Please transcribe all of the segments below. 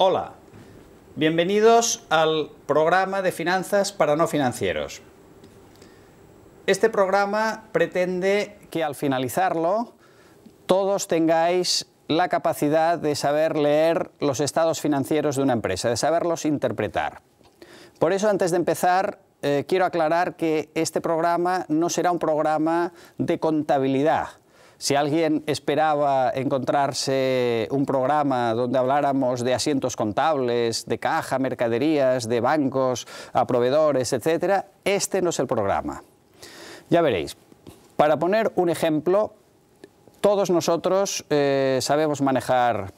Hola, bienvenidos al programa de finanzas para no financieros. Este programa pretende que al finalizarlo todos tengáis la capacidad de saber leer los estados financieros de una empresa, de saberlos interpretar. Por eso, antes de empezar, eh, quiero aclarar que este programa no será un programa de contabilidad, si alguien esperaba encontrarse un programa donde habláramos de asientos contables, de caja, mercaderías, de bancos, a proveedores, etcétera este no es el programa. Ya veréis. Para poner un ejemplo, todos nosotros eh, sabemos manejar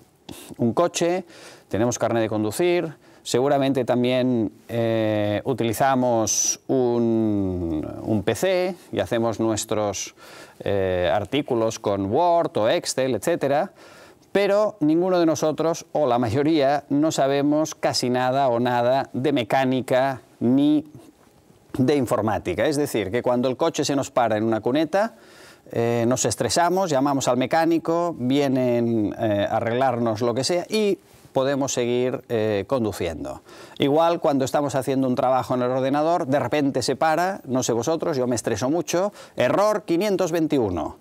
un coche, tenemos carne de conducir, seguramente también eh, utilizamos un un PC y hacemos nuestros eh, artículos con Word o Excel, etcétera, pero ninguno de nosotros, o la mayoría, no sabemos casi nada o nada de mecánica ni de informática. Es decir, que cuando el coche se nos para en una cuneta, eh, nos estresamos, llamamos al mecánico, vienen eh, a arreglarnos lo que sea y podemos seguir eh, conduciendo. Igual cuando estamos haciendo un trabajo en el ordenador, de repente se para, no sé vosotros, yo me estreso mucho, error 521.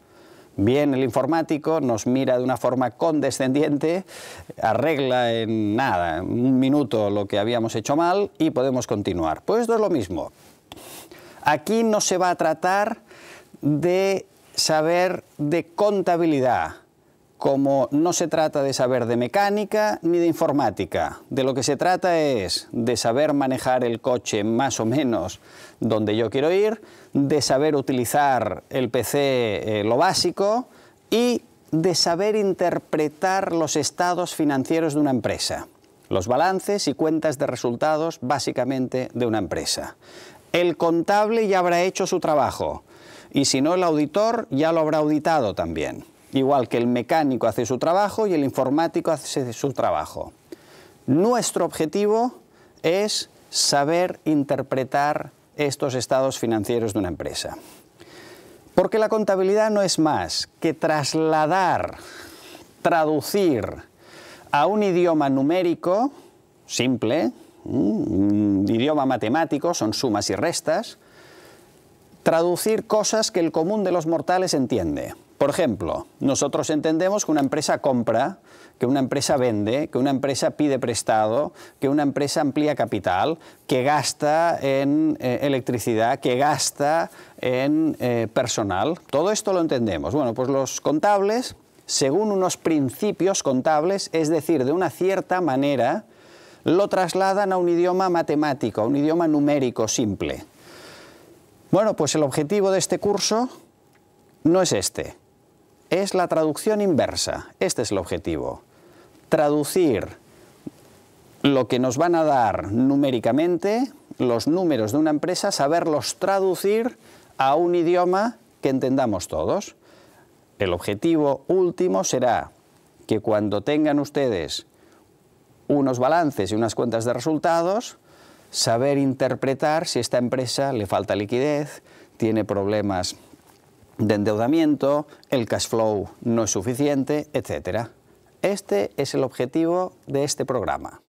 Bien, el informático nos mira de una forma condescendiente, arregla en nada, un minuto lo que habíamos hecho mal y podemos continuar. Pues esto es lo mismo. Aquí no se va a tratar de saber de contabilidad, como no se trata de saber de mecánica ni de informática, de lo que se trata es de saber manejar el coche más o menos donde yo quiero ir, de saber utilizar el PC eh, lo básico y de saber interpretar los estados financieros de una empresa, los balances y cuentas de resultados básicamente de una empresa. El contable ya habrá hecho su trabajo y si no el auditor ya lo habrá auditado también igual que el mecánico hace su trabajo y el informático hace su trabajo. Nuestro objetivo es saber interpretar estos estados financieros de una empresa. Porque la contabilidad no es más que trasladar, traducir a un idioma numérico simple, mm, un idioma matemático, son sumas y restas, traducir cosas que el común de los mortales entiende. Por ejemplo, nosotros entendemos que una empresa compra, que una empresa vende, que una empresa pide prestado, que una empresa amplía capital, que gasta en eh, electricidad, que gasta en eh, personal. Todo esto lo entendemos. Bueno, pues los contables, según unos principios contables, es decir, de una cierta manera, lo trasladan a un idioma matemático, a un idioma numérico simple. Bueno, pues el objetivo de este curso no es este es la traducción inversa. Este es el objetivo. Traducir lo que nos van a dar numéricamente, los números de una empresa, saberlos traducir a un idioma que entendamos todos. El objetivo último será que cuando tengan ustedes unos balances y unas cuentas de resultados, saber interpretar si esta empresa le falta liquidez, tiene problemas de endeudamiento, el cash flow no es suficiente, etc. Este es el objetivo de este programa.